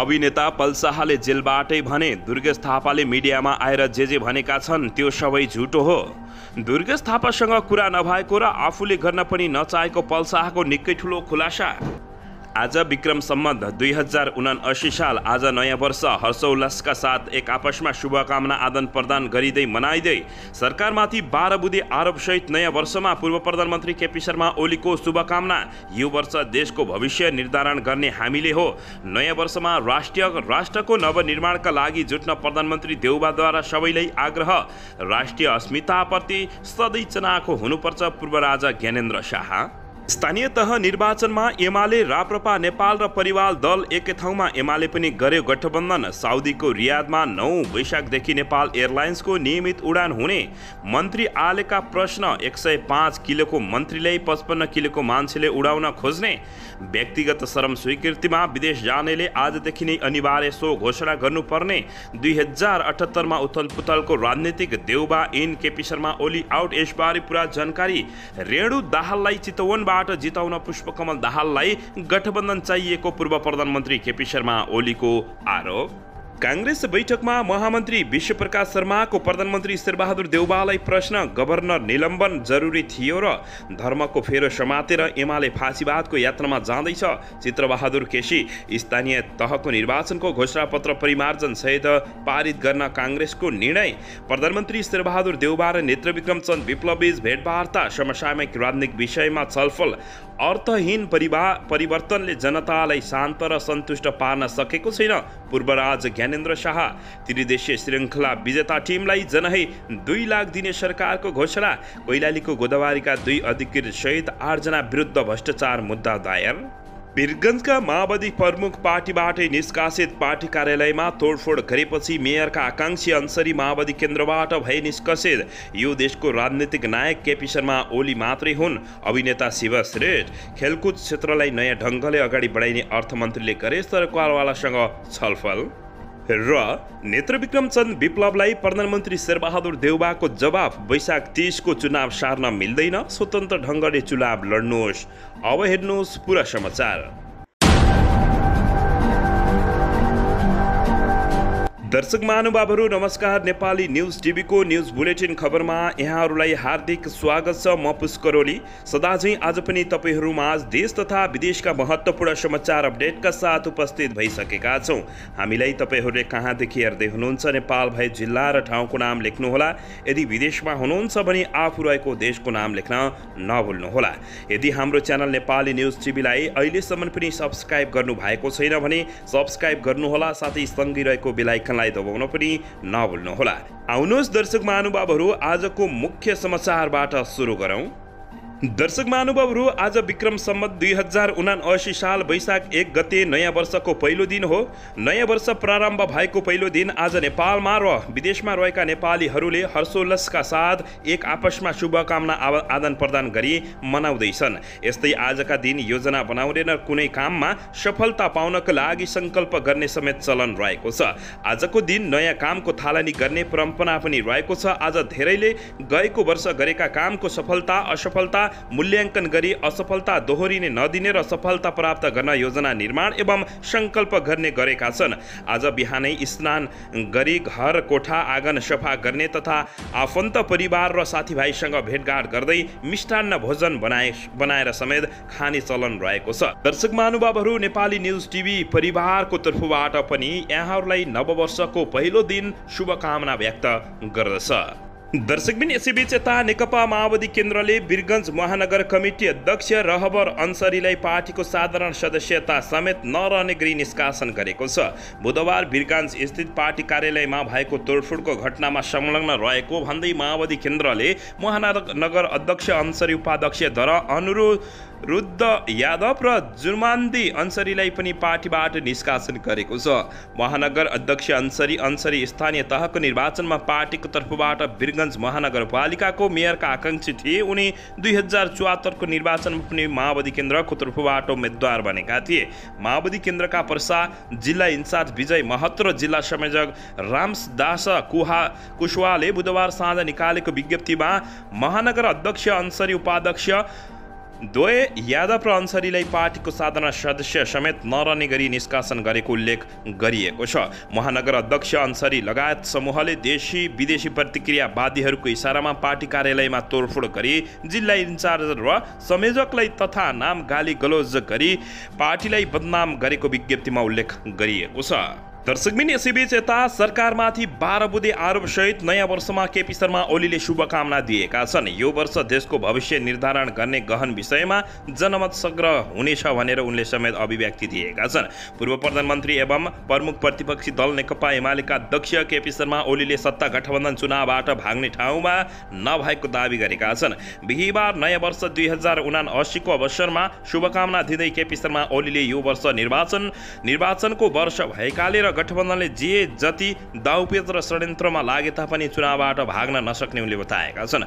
अभिनेता पल शाहले जेलबाटै भने दुर्गेश थापाले मिडियामा आएर जे जे भनेका छन् त्यो सबै झुटो हो दुर्गेश थापासँग कुरा नभएको र आफूले गर्न पनि नचाहेको पल शाहको निकै ठुलो खुलासा आज विक्रम सम्बन्ध दुई हजार उनाअसी साल आज नयाँ वर्ष हर्षोल्लासका साथ एक आपसमा शुभकामना आदान प्रदान गरिँदै मनाइँदै सरकारमाथि बाह्र बुधे आरोपसहित नयाँ वर्षमा पूर्व प्रधानमन्त्री केपी शर्मा ओलीको शुभकामना यो वर्ष देशको भविष्य निर्धारण गर्ने हामीले हो नयाँ वर्षमा राष्ट्रिय राष्ट्रको नवनिर्माणका लागि जुट्न प्रधानमन्त्री देउबाद्वारा सबैलाई आग्रह राष्ट्रिय अस्मिताप्रति सधैँ चनाखो हुनुपर्छ पूर्व राजा ज्ञानेन्द्र शाह स्थानीय तह निर्वाचनमा एमाले राप्रपा नेपाल र परिवार दल एकै ठाउँमा एमाले पनि गर्यो गठबन्धन साउदीको रियादमा नौ वैशाखदेखि नेपाल एयरलाइन्सको नियमित उडान हुने मन्त्री आलेका प्रश्न एक सय पाँच किलोको मन्त्रीले पचपन्न किलोको मान्छेले उडाउन खोज्ने व्यक्तिगत श्रम स्वीकृतिमा विदेश जानेले आजदेखि नै अनिवार्य सो घोषणा गर्नुपर्ने दुई हजार अठहत्तरमा उथलपुथलको राजनीतिक देउबा इन केपी शर्मा ओली आउट यसबारे पुरा जानकारी रेणु दाहाललाई चितवनबाट सीटबाट जिताउन पुष्पकमल दाहाललाई गठबन्धन चाहिएको पूर्व प्रधानमन्त्री केपी शर्मा ओलीको आरोप काङ्ग्रेस बैठकमा महामन्त्री विश्वप्रकाश शर्माको प्रधानमन्त्री शेरबहादुर देउबालाई प्रश्न गभर्नर निलम्बन जरुरी थियो र धर्मको फेरो समातेर एमाले फाँसीवादको यात्रामा जाँदैछ चित्रबहादुर केसी स्थानीय तहको निर्वाचनको घोषणापत्र परिमार्जन सहित पारित गर्न काङ्ग्रेसको निर्णय प्रधानमन्त्री शेरबहादुर देउबा र नेत्रविक्रमचन्द चन्द भेटवार्ता समसामयिक राजनीतिक विषयमा छलफल अर्थहीन परिवा परिवर्तनले जनतालाई शान्त र सन्तुष्ट पार्न सकेको छैन पूर्वराज ज्ञानेन्द्र शाह त्रिदेशीय श्रृङ्खला विजेता टिमलाई जनहे दुई लाख दिने सरकारको घोषणा कैलालीको गोदावारीका दुई अधिकृत सहित आठजना विरुद्ध भ्रष्टाचार मुद्दा दायर वीरगन्जका माओवादी प्रमुख पार्टीबाटै निष्कासित पार्टी कार्यालयमा तोडफोड गरेपछि मेयरका आकाङ्क्षी अन्सरी माओवादी केन्द्रबाट भए निष्कासित यो देशको राजनीतिक नायक केपी शर्मा ओली मात्रै हुन् अभिनेता शिव श्रेष्ठ खेलकुद क्षेत्रलाई नयाँ ढङ्गले अगाडि बढाइने अर्थमन्त्रीले गरे सरकारवालासँग छलफल र नेत्रविक्रम चन्द विप्लवलाई प्रधानमन्त्री शेरबहादुर देउबाको जवाफ वैशाख तिसको चुनाव सार्न मिल्दैन स्वतन्त्र ढङ्गले चुनाव लड्नुहोस् अब हेर्नुहोस् पुरा समाचार दर्शक महानुभावहरू नमस्कार नेपाली न्युज टिभीको न्युज बुलेटिन खबरमा यहाँहरूलाई हार्दिक स्वागत छ म पुष्करोली सदाझै आज पनि तपाईँहरूमा देश तथा विदेशका महत्त्वपूर्ण समाचार अपडेटका साथ उपस्थित भइसकेका छौँ हामीलाई तपाईँहरूले कहाँदेखि हेर्दै हुनुहुन्छ नेपाल भए जिल्ला र ठाउँको नाम लेख्नुहोला यदि विदेशमा हुनुहुन्छ भने आफू रहेको देशको नाम लेख्न नभुल्नुहोला यदि हाम्रो च्यानल नेपाली न्युज टिभीलाई अहिलेसम्म पनि सब्सक्राइब गर्नु भएको छैन भने सब्सक्राइब गर्नुहोला साथै सँगै रहेको बेलायकन बटनलाई दबाउन पनि नभुल्नुहोला आउनुहोस् दर्शक महानुभावहरू आजको मुख्य समाचारबाट सुरु गरौँ दर्शक महानुभवहरू आज विक्रम सम्म दुई हजार उना असी साल वैशाख एक गते नयाँ वर्षको पहिलो दिन हो नयाँ वर्ष प्रारम्भ भएको पहिलो दिन आज नेपालमा र विदेशमा रहेका नेपालीहरूले हर्षोल्लासका साथ एक आपसमा शुभकामना आदान प्रदान गरी मनाउँदैछन् यस्तै आजका दिन योजना बनाउने र कुनै काममा सफलता पाउनका लागि सङ्कल्प गर्ने समेत चलन रहेको छ आजको दिन नयाँ कामको थालनी गर्ने परम्परा पनि रहेको छ आज धेरैले गएको वर्ष गरेका कामको सफलता असफलता मूल्याङ्कन गरी असफलता दोहोरिने नदिने र सफलता प्राप्त गर्न योजना निर्माण एवं सङ्कल्प गर्ने गरेका छन् आज बिहानै स्नान गरी घर कोठा आँगन सफा गर्ने तथा आफन्त परिवार र साथीभाइसँग भेटघाट गर्दै मिष्टान्न भोजन बनाए बनाएर समेत खाने चलन रहेको छ दर्शक महानुभावहरू नेपाली न्युज टिभी परिवारको तर्फबाट पनि यहाँहरूलाई नववर्षको पहिलो दिन शुभकामना व्यक्त गर्दछ दर्शकबिन यसैबीच यता नेकपा माओवादी केन्द्रले वीरगन्ज महानगर कमिटी अध्यक्ष रहबर अन्सरीलाई पार्टीको साधारण सदस्यता समेत नरहने गरी निष्कासन गरेको छ बुधबार बिरगन्ज स्थित पार्टी कार्यालयमा भएको तोडफोडको घटनामा संलग्न रहेको भन्दै माओवादी केन्द्रले महानगर अध्यक्ष अन्सरी उपाध्यक्ष धर अनुरोध रुद्ध यादव र जुर्मान्दी अन्सरीलाई पनि पार्टीबाट निष्कासन गरेको छ महानगर अध्यक्ष अन्सरी अन्सरी स्थानीय तहको निर्वाचनमा पार्टीको तर्फबाट वीरगन्ज महानगरपालिकाको मेयरका आकाङ्क्षी थिए उनी दुई हजार चौहत्तरको निर्वाचनमा पनि माओवादी केन्द्रको तर्फबाट उम्मेद्वार बनेका थिए माओवादी केन्द्रका पर्सा जिल्ला इन्चार्ज विजय महतो र जिल्ला संयोजक रामस दास कुहा कुशवाले बुधबार साँझ निकालेको विज्ञप्तिमा महानगर अध्यक्ष अन्सरी उपाध्यक्ष द्वय यादव र अन्सरीलाई पार्टीको साधना सदस्य समेत नरहने गरी निष्कासन गरेको उल्लेख गरिएको छ महानगर अध्यक्ष अन्सरी लगायत समूहले देशी विदेशी प्रतिक्रियावादीहरूको इसारामा पार्टी कार्यालयमा तोडफोड गरी जिल्ला इन्चार्ज र संयोजकलाई तथा नाम गाली गलोज गरी पार्टीलाई बदनाम गरेको विज्ञप्तिमा उल्लेख गरिएको छ दर्शकबिन यसैबीच यता सरकारमाथि बाह्र बुधे आरोपसहित नयाँ वर्षमा केपी शर्मा ओलीले शुभकामना दिएका छन् यो वर्ष देशको भविष्य निर्धारण गर्ने गहन विषयमा जनमत सङ्ग्रह हुनेछ भनेर उनले समेत अभिव्यक्ति दिएका छन् पूर्व प्रधानमन्त्री एवं प्रमुख प्रतिपक्षी दल नेकपा एमालेका अध्यक्ष केपी शर्मा ओलीले सत्ता गठबन्धन चुनावबाट भाग्ने ठाउँमा नभएको दावी गरेका छन् बिहिबार नयाँ वर्ष दुई हजार उना असीको अवसरमा शुभकामना दिँदै केपी शर्मा ओलीले यो वर्ष निर्वाचन निर्वाचनको वर्ष भएकाले र गठबन्धनले जे जति दाउपेत र षड्यन्त्रमा लागे तापनि चुनावबाट भाग्न नसक्ने उनले बताएका छन्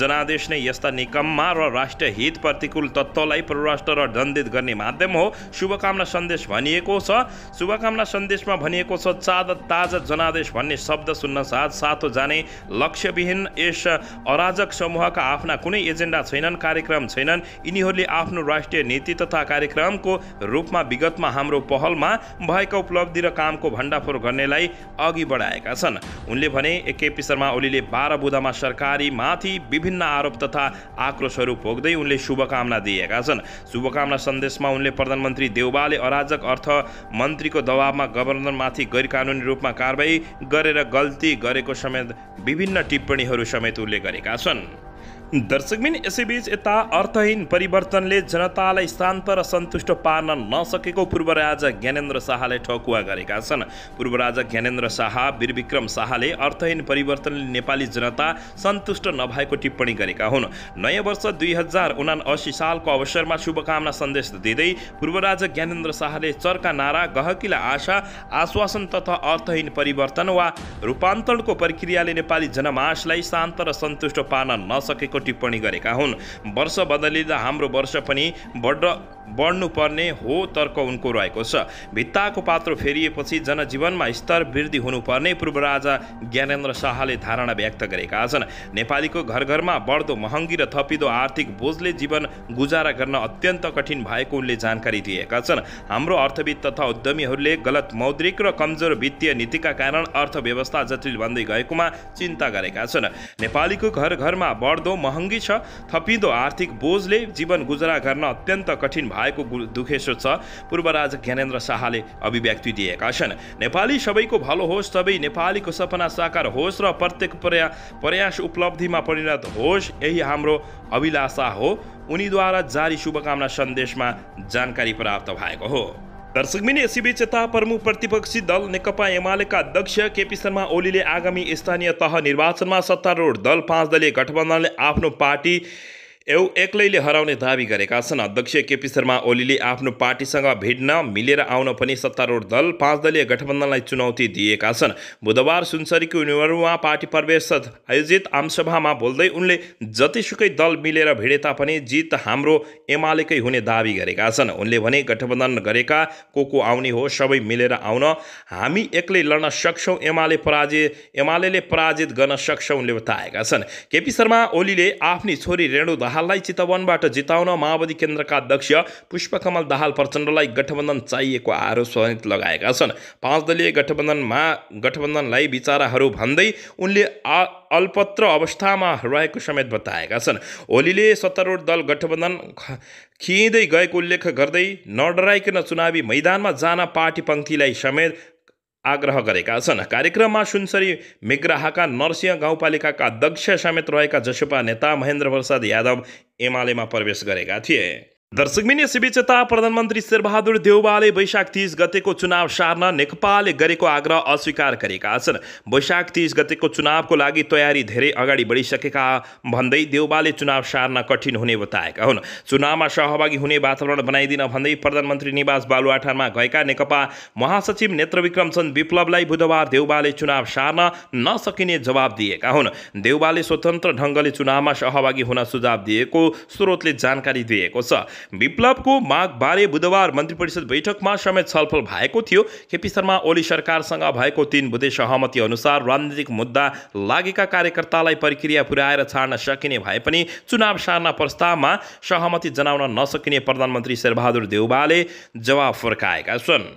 जनादेश नै यस्ता निकममा र राष्ट्रिय हित प्रतिकूल तत्त्वलाई परराष्ट्र र दण्डित गर्ने माध्यम हो शुभकामना सन्देश भनिएको छ शुभकामना सन्देशमा भनिएको छ चाद ताजा जनादेश भन्ने शब्द सुन्न साथ सातो जाने लक्ष्यविहीन यस अराजक समूहका आफ्ना कुनै एजेन्डा छैनन् कार्यक्रम छैनन् यिनीहरूले आफ्नो राष्ट्रिय नीति तथा कार्यक्रमको रूपमा विगतमा हाम्रो पहलमा भएका उपलब्धि र काम नामको भण्डाफोर गर्नेलाई अघि बढाएका छन् उनले भने एकेपी शर्मा ओलीले बाह्र बुधामा माथि विभिन्न आरोप तथा आक्रोशहरू भोग्दै उनले शुभकामना दिएका छन् शुभकामना सन्देशमा उनले प्रधानमन्त्री देउबाले अराजक अर्थ मन्त्रीको दबावमा गभर्नरमाथि गैर कानुनी रूपमा कारवाही गरेर गल्ती गरेको समेत विभिन्न टिप्पणीहरू समेत उनले गरेका छन् दर्शकबिन यसैबीच यता अर्थहीन परिवर्तनले जनतालाई शान्त र सन्तुष्ट पार्न नसकेको पूर्व राजा ज्ञानेन्द्र शाहले ठकुवा गरेका छन् पूर्व राजा ज्ञानेन्द्र शाह वीरविक्रम शाहले अर्थहीन परिवर्तनले नेपाली जनता सन्तुष्ट नभएको टिप्पणी गरेका हुन् नयाँ वर्ष दुई हजार उनासी सालको अवसरमा शुभकामना सन्देश दिँदै पूर्व राजा ज्ञानेन्द्र शाहले चर्का नारा गहकिला आशा आश्वासन तथा अर्थहीन परिवर्तन वा रूपान्तरणको प्रक्रियाले नेपाली जनमासलाई शान्त र सन्तुष्ट पार्न नसकेको टिप्पणी गरेका हुन् वर्ष बदलिँदा हाम्रो वर्ष पनि बड्ड बढ्नुपर्ने हो तर्क उनको रहेको छ भित्ताको पात्रो फेरिएपछि जनजीवनमा स्तर वृद्धि हुनुपर्ने पूर्व राजा ज्ञानेन्द्र शाहले धारणा व्यक्त गरेका छन् नेपालीको घर घरमा बढ्दो महँगी र थपिदो आर्थिक बोझले जीवन गुजारा गर्न अत्यन्त कठिन भएको उनले जानकारी दिएका छन् हाम्रो अर्थविद तथा उद्यमीहरूले गलत मौद्रिक र कमजोर वित्तीय नीतिका कारण अर्थव्यवस्था जटिल बन्दै गएकोमा चिन्ता गरेका छन् नेपालीको घर घरमा बढ्दो महँगी छ थपिँदो आर्थिक बोझले जीवन गुजारा गर्न अत्यन्त कठिन आएको दुखेसो छ पूर्व राजा ज्ञानेन्द्र शाहले अभिव्यक्ति दिएका छन् नेपाली सबैको भलो होस् सबै नेपालीको सपना साकार होस् र प्रत्येक प्रया प्रयास उपलब्धिमा परिणत होस् यही हाम्रो अभिलाषा हो उनीद्वारा जारी शुभकामना सन्देशमा जानकारी प्राप्त भएको हो दर्शकबिनी यसैबीच यता प्रमुख प्रतिपक्षी दल नेकपा एमालेका अध्यक्ष केपी शर्मा ओलीले आगामी स्थानीय तह निर्वाचनमा सत्तारूढ दल पाँच दलीय गठबन्धनले आफ्नो पार्टी एउ एक्लैले हराउने दावी गरेका छन् अध्यक्ष केपी शर्मा ओलीले आफ्नो पार्टीसँग भिड्न मिलेर आउन पनि सत्तारूढ दल पाँच दलीय गठबन्धनलाई चुनौती दिएका छन् बुधबार सुनसरीको युनिभर्समा पार्टी प्रवेश आयोजित आमसभामा बोल्दै उनले जतिसुकै दल मिलेर भिडे तापनि जित हाम्रो एमालेकै हुने दावी गरेका छन् उनले भने गठबन्धन गरेका को को आउने हो सबै मिलेर आउन हामी एक्लै लड्न सक्छौँ एमाले पराजित एमाले पराजित गर्न सक्छौँ उनले बताएका छन् केपी शर्मा ओलीले आफ्नी छोरी रेणु दाहाल दाहाललाई चितवनबाट जिताउन माओवादी केन्द्रका अध्यक्ष पुष्पकमल दाहाल प्रचण्डलाई गठबन्धन चाहिएको आरोप समेत लगाएका छन् पाँच दलीय गठबन्धनमा गठबन्धनलाई विचाराहरू भन्दै उनले अल्पत्र अवस्थामा रहेको समेत बताएका छन् ओलीले सत्तारूढ दल गठबन्धन खिइँदै गएको उल्लेख गर्दै नडराइकन चुनावी मैदानमा जान पार्टी पङ्क्तिलाई समेत आग्रह गरेका छन् कार्यक्रममा सुनसरी मेग्राहाका नरसिंह गाउँपालिकाका अध्यक्ष समेत रहेका जसपा नेता महेन्द्र प्रसाद यादव एमालेमा प्रवेश गरेका थिए दर्शकमिनी शिविचेता प्रधानमन्त्री शेरबहादुर देउबाले वैशाख तिस गतेको चुनाव सार्न नेकपाले गरेको आग्रह अस्वीकार गरेका छन् वैशाख तिस गतेको चुनावको लागि तयारी धेरै अगाडि बढिसकेका भन्दै देउबाले चुनाव सार्न कठिन हुने बताएका हुन् चुनावमा सहभागी हुने वातावरण बनाइदिन भन्दै प्रधानमन्त्री निवास बालुवाठारमा गएका नेकपा महासचिव नेत्रविक्रमचन्द विप्लवलाई बुधबार देउबाले चुनाव सार्न नसकिने जवाब दिएका हुन् देउबाले स्वतन्त्र ढङ्गले चुनावमा सहभागी हुन सुझाव दिएको स्रोतले जानकारी दिएको छ विप्लवको मागबारे बुधबार मन्त्री परिषद बैठकमा समेत छलफल भएको थियो केपी शर्मा ओली सरकारसँग भएको तीन बुधे सहमति अनुसार राजनीतिक मुद्दा लागेका कार्यकर्तालाई प्रक्रिया पुर्याएर छाड्न सकिने भए पनि चुनाव सार्न प्रस्तावमा सहमति जनाउन नसकिने प्रधानमन्त्री शेरबहादुर देउबाले जवाब फर्काएका छन्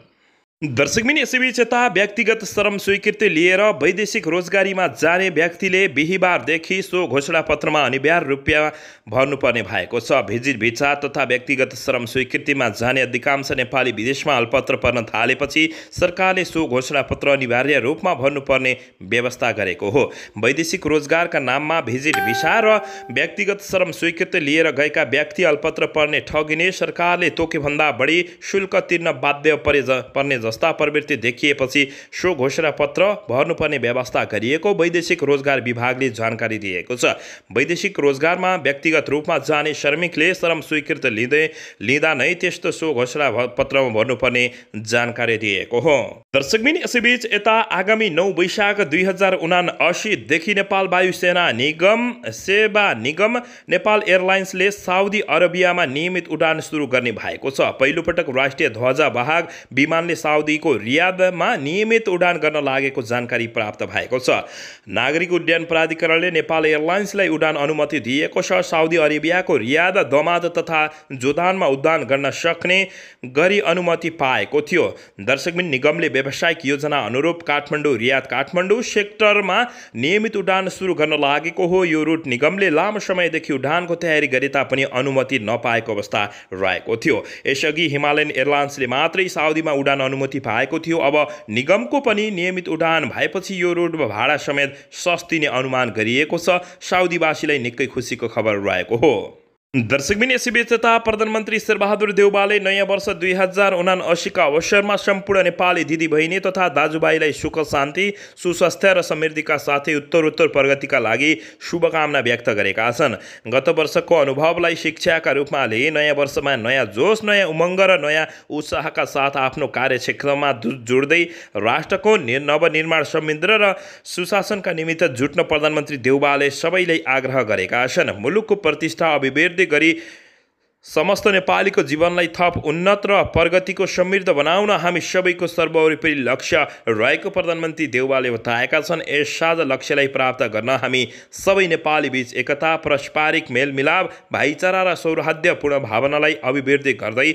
दर्शकमिन यसैबीच यता व्यक्तिगत श्रम स्वीकृति लिएर वैदेशिक रोजगारीमा जाने व्यक्तिले बिहिबारदेखि सो घोषणा पत्रमा अनिवार्य रुपियाँ भर्नुपर्ने भएको छ भिजिट भिसा तथा व्यक्तिगत श्रम स्वीकृतिमा जाने अधिकांश नेपाली विदेशमा अल्पत्र पर्न थालेपछि सरकारले सो घोषणा पत्र अनिवार्य रूपमा भर्नुपर्ने व्यवस्था गरेको हो वैदेशिक रोजगारका नाममा भिजिट भिसा र व्यक्तिगत श्रम स्वीकृति लिएर गएका व्यक्ति अल्पत्र पर्ने ठगिने सरकारले तोकेभन्दा बढी शुल्क तिर्न बाध्य परे पर्ने भ्रष्टा प्रवृत्ति देखिएपछि सो घोषणा पत्र भर्नुपर्ने व्यवस्था गरिएको वैदेशिक रोजगार विभागले जानकारी दिएको छ वैदेशिक रोजगारमा व्यक्तिगत रूपमा जाने श्रमिकले श्रम स्वीकृत लिँदै लिँदा नै त्यस्तो सो घोषणा पत्रमा भर्नुपर्ने जानकारी दिएको हो दर्शकबिन यसैबीच यता आगामी नौ वैशाख दुई हजार उना असीदेखि नेपाल वायुसेना निगम सेवा निगम नेपाल एयरलाइन्सले साउदी अरेबियामा नियमित उडान सुरु गर्ने भएको छ पहिलोपटक राष्ट्रिय ध्वजावाहक विमानले साउदी साउदीको रियादमा नियमित उडान गर्न लागेको जानकारी प्राप्त भएको छ नागरिक उड्डयन प्राधिकरणले नेपाल एयरलाइन्सलाई उडान अनुमति दिएको छ साउदी अरेबियाको रियाद दमाद तथा जोदानमा उडान गर्न सक्ने गरी अनुमति पाएको थियो दर्शकबिन निगमले व्यावसायिक योजना अनुरूप काठमाडौँ रियाद काठमाडौँ सेक्टरमा नियमित उडान सुरु गर्न लागेको हो यो रुट निगमले लामो समयदेखि उडानको तयारी गरे तापनि अनुमति नपाएको अवस्था रहेको थियो यसअघि हिमालयन एयरलाइन्सले मात्रै साउदीमा उडान अनुमति अनुमति पाएको थियो अब निगमको पनि नियमित उडान भएपछि यो रोड भाडा समेत सस्तिने अनुमान गरिएको छ साउदीवासीलाई निकै खुसीको खबर रहेको हो दर्शकबिन यसै यता प्रधानमन्त्री शेरबहादुर देउबाले नयाँ वर्ष दुई हजार उना असीका अवसरमा सम्पूर्ण नेपाली दिदीबहिनी तथा दाजुभाइलाई सुख शान्ति सुस्वास्थ्य र समृद्धिका साथै उत्तरोत्तर प्रगतिका लागि शुभकामना व्यक्त गरेका छन् गत वर्षको अनुभवलाई शिक्षाका रूपमा लिए नयाँ वर्षमा नयाँ जोस नयाँ उमङ्ग र नयाँ उत्साहका साथ आफ्नो कार्यक्षेत्रमा जोड्दै राष्ट्रको नवनिर्माण संयन्त्र र सुशासनका निमित्त जुट्न प्रधानमन्त्री देउबाले सबैलाई आग्रह गरेका छन् मुलुकको प्रतिष्ठा अभिवृद्धि गरी समस्त नेपालीको जीवनलाई थप उन्नत र प्रगतिको समृद्ध बनाउन हामी सबैको सर्वोपरि लक्ष्य रहेको प्रधानमन्त्री देउवाले बताएका छन् यस साझा लक्ष्यलाई प्राप्त गर्न हामी सबै नेपाली बीच एकता पारस्परिक मेलमिलाप भाइचारा र सौहार्द्यपूर्ण भावनालाई अभिवृद्धि गर्दै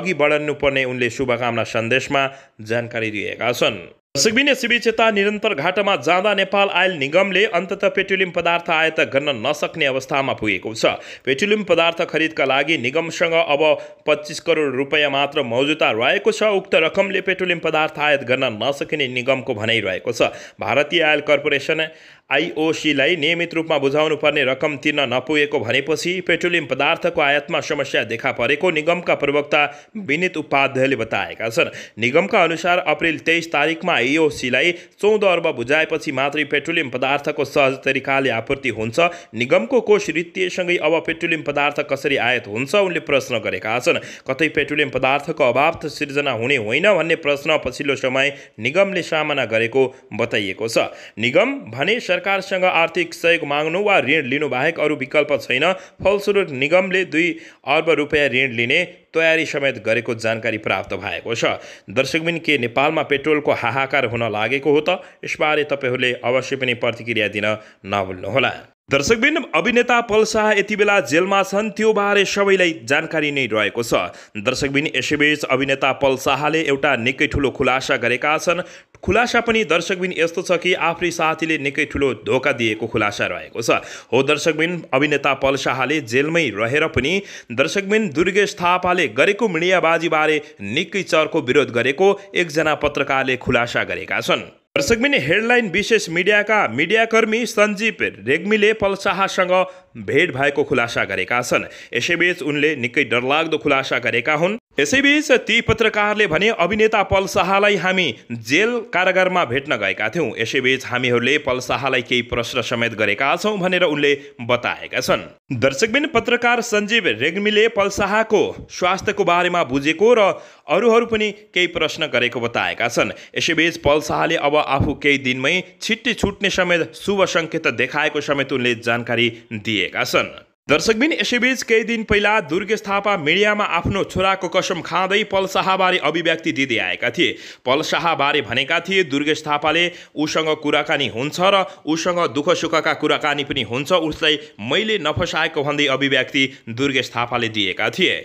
अघि बढ्नुपर्ने उनले शुभकामना सन्देशमा जानकारी दिएका छन् सुग्बिने शिविचेता निरन्तर घाटामा जाँदा नेपाल आयल निगमले अन्तत पेट्रोलियम पदार्थ आयात गर्न नसक्ने अवस्थामा पुगेको छ पेट्रोलियम पदार्थ खरिदका लागि निगमसँग अब पच्चिस करोड रुपियाँ मात्र मौजुदा रहेको छ उक्त रकमले पेट्रोलियम पदार्थ आयात गर्न नसकिने निगमको भनाइ रहेको छ भारतीय आयल कर्पोरेसन आइओसीलाई नियमित रूपमा बुझाउनुपर्ने रकम तिर्न नपुगेको भनेपछि पेट्रोलियम पदार्थको आयातमा समस्या देखा परेको निगमका प्रवक्ता विनित उपाध्यायले बताएका छन् निगमका अनुसार अप्रेल तेइस तारिकमा आइओसीलाई चौध अर्ब बुझाएपछि मात्रै पेट्रोलियम पदार्थको सहज तरिकाले आपूर्ति हुन्छ निगमको कोष वित्तीयसँगै अब पेट्रोलियम पदार्थ कसरी आयात हुन्छ उनले प्रश्न गरेका छन् कतै पेट्रोलियम पदार्थको अभाव त सिर्जना हुने होइन भन्ने प्रश्न पछिल्लो समय निगमले सामना गरेको बताइएको छ निगम भने सरकारसँग आर्थिक सहयोग माग्नु वा ऋण लिनु बाहेक अरू विकल्प छैन फलस्वरूप निगमले दुई अर्ब रुपियाँ ऋण लिने तयारी समेत गरेको जानकारी प्राप्त भएको छ दर्शकबिन के नेपालमा पेट्रोलको हाहाकार हुन लागेको हो त यसबारे तपाईँहरूले अवश्य पनि प्रतिक्रिया दिन नभुल्नुहोला दर्शकबिन अभिनेता पल शाह यति बेला जेलमा छन् त्यो बारे सबैलाई जानकारी नै रहेको छ दर्शकबिन यसैबीच अभिनेता पल शाहले एउटा निकै ठुलो खुलासा गरेका छन् खुलासा पनि दर्शकबिन यस्तो छ कि आफ्नै साथीले निकै ठुलो धोका दिएको खुलासा रहेको छ हो दर्शकबिन अभिनेता पल शाहले जेलमै रहेर पनि दर्शकबिन दुर्गेश थापाले गरेको मिडियाबाजीबारे निकै चर्को विरोध गरेको एकजना पत्रकारले खुलासा गरेका छन् दर्शकबिनी हेडलाइन विशेष मिडियाका मिडियाकर्मी सञ्जीव रेग्मीले पलसाहसँग भेट भएको खुलासा गरेका छन् यसैबीच उनले निकै डरलाग्दो खुलासा गरेका हुन् यसैबीच ती पत्रकारले भने अभिनेता पल शाहलाई हामी जेल कारागारमा भेट्न गएका थियौँ यसैबीच हामीहरूले पल शाहलाई केही प्रश्न समेत गरेका छौँ भनेर उनले बताएका छन् दर्शकबिन पत्रकार सञ्जीव रेग्मीले पल शाहको स्वास्थ्यको बारेमा बुझेको र अरूहरू पनि केही प्रश्न गरेको बताएका छन् यसैबीच पल शाहले अब आफू केही दिनमै छिट्टी छुट्ने समेत शुभ सङ्केत देखाएको समेत उनले जानकारी दिए दिएका छन् दर्शकबिन यसैबीच केही दिन पहिला दुर्गेश थापा मिडियामा आफ्नो छोराको कसम खाँदै पल शाहबारे अभिव्यक्ति दिँदै आएका थिए पल शाहबारे भनेका थिए दुर्गेश थापाले उसँग कुराकानी हुन्छ र उसँग दुःख सुखका कुराकानी पनि हुन्छ उसलाई मैले नफसाएको भन्दै अभिव्यक्ति दुर्गेश थापाले दिएका थिए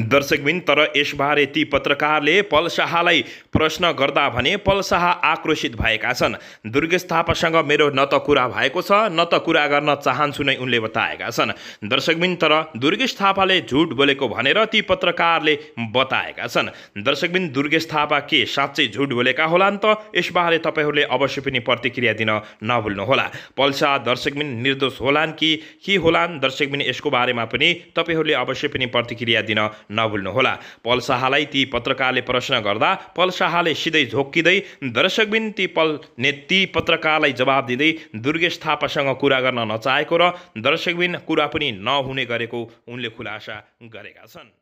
दर्शकबिन तर यसबारे ती पत्रकारले पल शाहलाई प्रश्न गर्दा भने पल शाह आक्रोशित भएका छन् दुर्गेश थापासँग मेरो न त कुरा भएको छ न त कुरा गर्न चाहन्छु नै उनले बताएका छन् दर्शकबिन तर दुर्गेश थापाले झुट बोलेको भनेर ती पत्रकारले बताएका छन् दर्शकबिन दुर्गेश थापा के साँच्चै झुट बोलेका होलान् त यसबारे तपाईँहरूले अवश्य पनि प्रतिक्रिया दिन नभुल्नुहोला पल शाह दर्शकबिन निर्दोष होलान् कि के होलान् दर्शकबिन यसको बारेमा पनि तपाईँहरूले अवश्य पनि प्रतिक्रिया दिन नभुल्नुहोला पल शाहलाई ती पत्रकारले प्रश्न गर्दा पल शाहले सिधै झोक्किँदै दर्शकबिन ती पल ने ती पत्रकारलाई जवाब दिँदै दुर्गेश थापासँग कुरा गर्न नचाहेको र दर्शकबिन कुरा पनि नहुने गरेको उनले खुलासा गरेका छन्